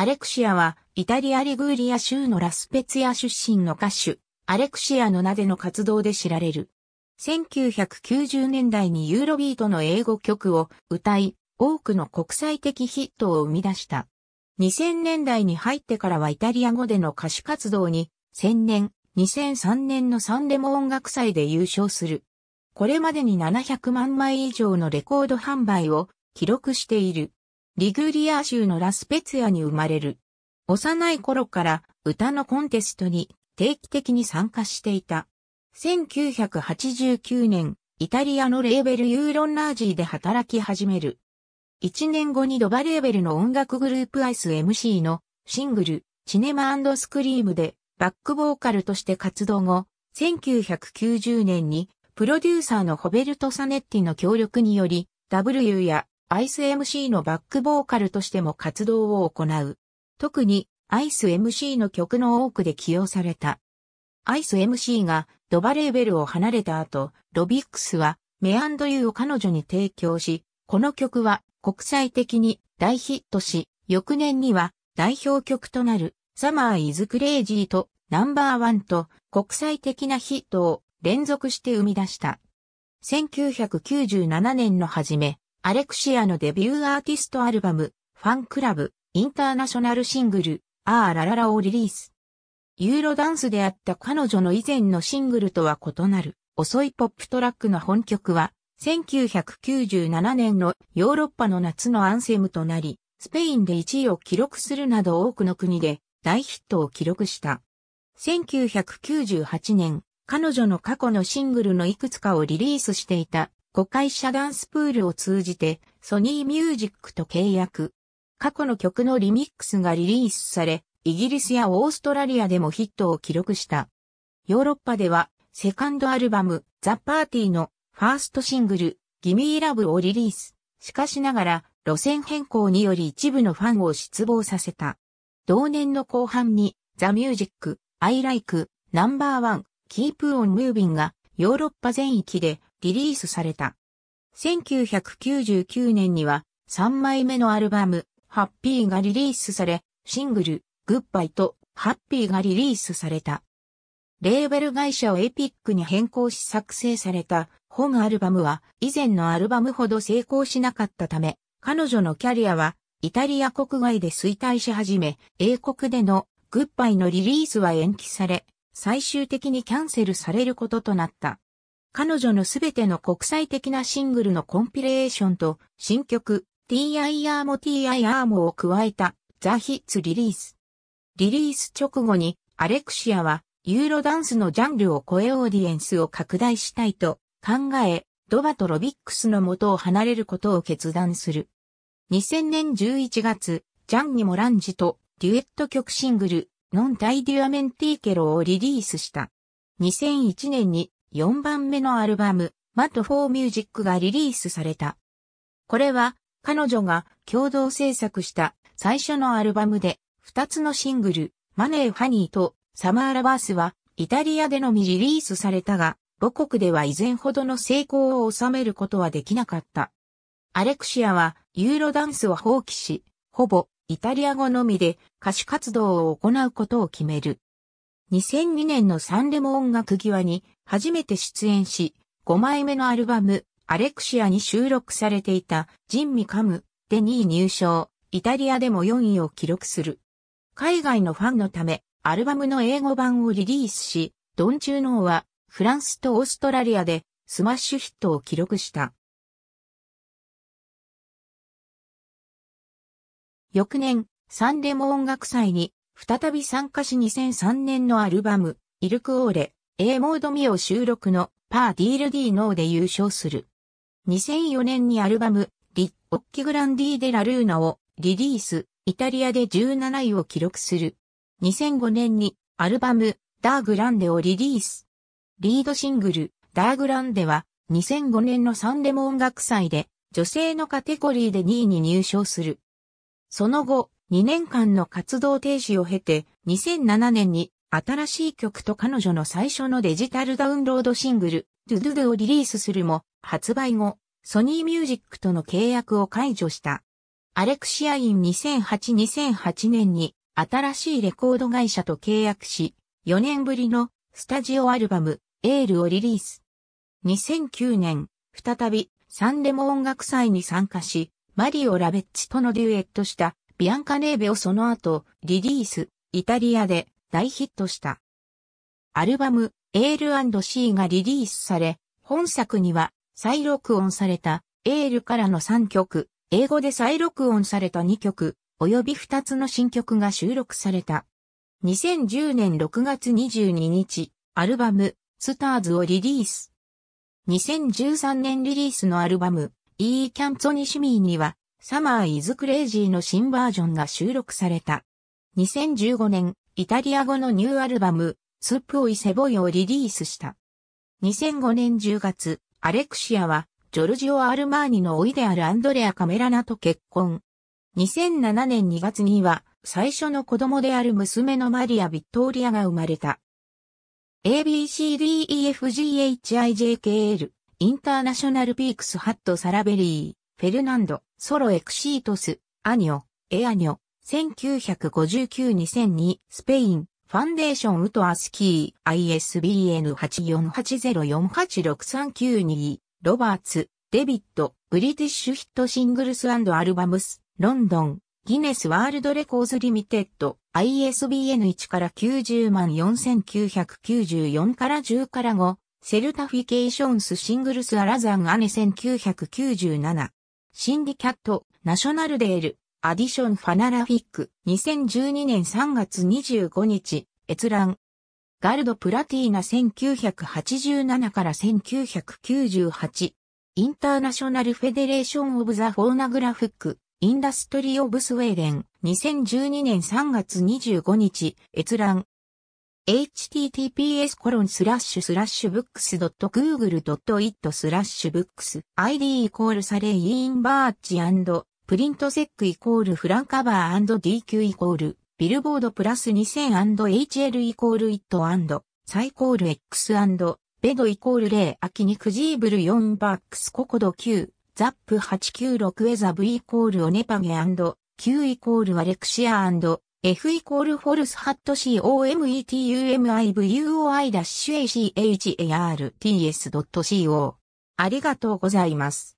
アレクシアは、イタリア・リグーリア州のラスペツィア出身の歌手、アレクシアの名での活動で知られる。1990年代にユーロビートの英語曲を歌い、多くの国際的ヒットを生み出した。2000年代に入ってからはイタリア語での歌手活動に、1000年、2003年のサンレモ音楽祭で優勝する。これまでに700万枚以上のレコード販売を記録している。リグリア州のラスペツヤに生まれる。幼い頃から歌のコンテストに定期的に参加していた。1989年、イタリアのレーベルユーロンラージーで働き始める。1年後にドバレーベルの音楽グループアイス MC のシングル、チネマスクリームでバックボーカルとして活動後、1990年にプロデューサーのホベルト・サネッティの協力により、W やアイス MC のバックボーカルとしても活動を行う。特に、アイス MC の曲の多くで起用された。アイス MC がドバレーベルを離れた後、ロビックスはメアンドユーを彼女に提供し、この曲は国際的に大ヒットし、翌年には代表曲となるサマーイズクレイジーとナンバーワンと国際的なヒットを連続して生み出した。1997年の初め、アレクシアのデビューアーティストアルバム、ファンクラブ、インターナショナルシングル、あーラララをリリース。ユーロダンスであった彼女の以前のシングルとは異なる、遅いポップトラックの本曲は、1997年のヨーロッパの夏のアンセムとなり、スペインで1位を記録するなど多くの国で大ヒットを記録した。1998年、彼女の過去のシングルのいくつかをリリースしていた5回遮断スプールを通じてソニーミュージックと契約。過去の曲のリミックスがリリースされ、イギリスやオーストラリアでもヒットを記録した。ヨーロッパでは、セカンドアルバム、ザ・パーティーのファーストシングル、ギミー・ラブをリリース。しかしながら、路線変更により一部のファンを失望させた。同年の後半に、ザ・ミュージック、アイ・ライク、ナンバーワン、キープ・オン・ムービンが、ヨーロッパ全域でリリースされた。1999年には3枚目のアルバム、ハッピーがリリースされ、シングル、グッバイとハッピーがリリースされた。レーベル会社をエピックに変更し作成された本アルバムは以前のアルバムほど成功しなかったため、彼女のキャリアはイタリア国外で衰退し始め、英国でのグッバイのリリースは延期され、最終的にキャンセルされることとなった。彼女のすべての国際的なシングルのコンピレーションと新曲 TIR も TIR もを加えたザ・ヒッツリリース。リリース直後にアレクシアはユーロダンスのジャンルを超えオーディエンスを拡大したいと考え、ドバとロビックスの元を離れることを決断する。2000年11月、ジャンニ・モランジとデュエット曲シングル、ノン・タイデュアメンティーケロをリリースした。2001年に4番目のアルバム、Mad for Music がリリースされた。これは、彼女が共同制作した最初のアルバムで、2つのシングル、マネー・ハニーとサマー・ラバースは、イタリアでのみリリースされたが、母国では以前ほどの成功を収めることはできなかった。アレクシアはユーロダンスを放棄し、ほぼイタリア語のみで歌手活動を行うことを決める。2002年のサンレモ音楽際に初めて出演し、5枚目のアルバム、アレクシアに収録されていたジンミカムで2位入賞、イタリアでも4位を記録する。海外のファンのため、アルバムの英語版をリリースし、ドンチューノーはフランスとオーストラリアでスマッシュヒットを記録した。翌年、サンレモ音楽祭に再び参加し2003年のアルバム、イルクオーレ、A モードミオ収録のパーディール D ノーで優勝する。2004年にアルバム、リ・オッキグランディ・デ・ラ・ルーナをリリース、イタリアで17位を記録する。2005年にアルバム、ダーグランデをリリース。リードシングル、ダーグランデは2005年のサンレモ音楽祭で女性のカテゴリーで2位に入賞する。その後、2年間の活動停止を経て、2007年に新しい曲と彼女の最初のデジタルダウンロードシングル、ドゥドゥドゥをリリースするも、発売後、ソニーミュージックとの契約を解除した。アレクシアイン2008-2008年に新しいレコード会社と契約し、4年ぶりのスタジオアルバム、エールをリリース。2009年、再びサンレモ音楽祭に参加し、マリオ・ラベッチとのデュエットしたビアンカネーベをその後、リリース、イタリアで大ヒットした。アルバム、エールシーがリリースされ、本作には再録音されたエールからの3曲、英語で再録音された2曲、及び2つの新曲が収録された。2010年6月22日、アルバム、スターズをリリース。2013年リリースのアルバム、E キャンツォニシミーには、サマー・イズ・クレイジーの新バージョンが収録された。2015年、イタリア語のニューアルバム、スープオイセボイをリリースした。2005年10月、アレクシアは、ジョルジオ・アルマーニのいであるアンドレア・カメラナと結婚。2007年2月には、最初の子供である娘のマリア・ビットーリアが生まれた。ABCDEFGHIJKL、インターナショナルピークスハット・サラベリー。フェルナンド、ソロエクシートス、アニョ、エアニョ、1959-2002、スペイン、ファンデーションウトアスキー、ISBN8480486392、ロバーツ、デビット、ブリティッシュヒットシングルスアルバムス、ロンドン、ギネスワールドレコーズリミテッド、ISBN1 から90万4994から10から5、セルタフィケーションスシングルスアラザンアネ1997シンディキャット、ナショナルデール、アディションファナラフィック、2012年3月25日、閲覧。ガルド・プラティーナ1987から1998。インターナショナル・フェデレーション・オブ・ザ・フォーナグラフック、インダストリー・オブ・スウェーデン、2012年3月25日、閲覧。https コロンスラッシュスラッシュブックス .google.it スラッシュブックス ID イコールサレイインバーチプリントセックイコールフランカバー &DQ イコールビルボードプラス 2000&HL イコール IT& サイコール X& ベドイコール0秋にクジーブル4バックスココド9ザップ896エザ V イコールオネパゲ &Q イコールアレクシア F イコールフォルスハット COMETUMIVUOI-ACHARTS.CO。ありがとうございます。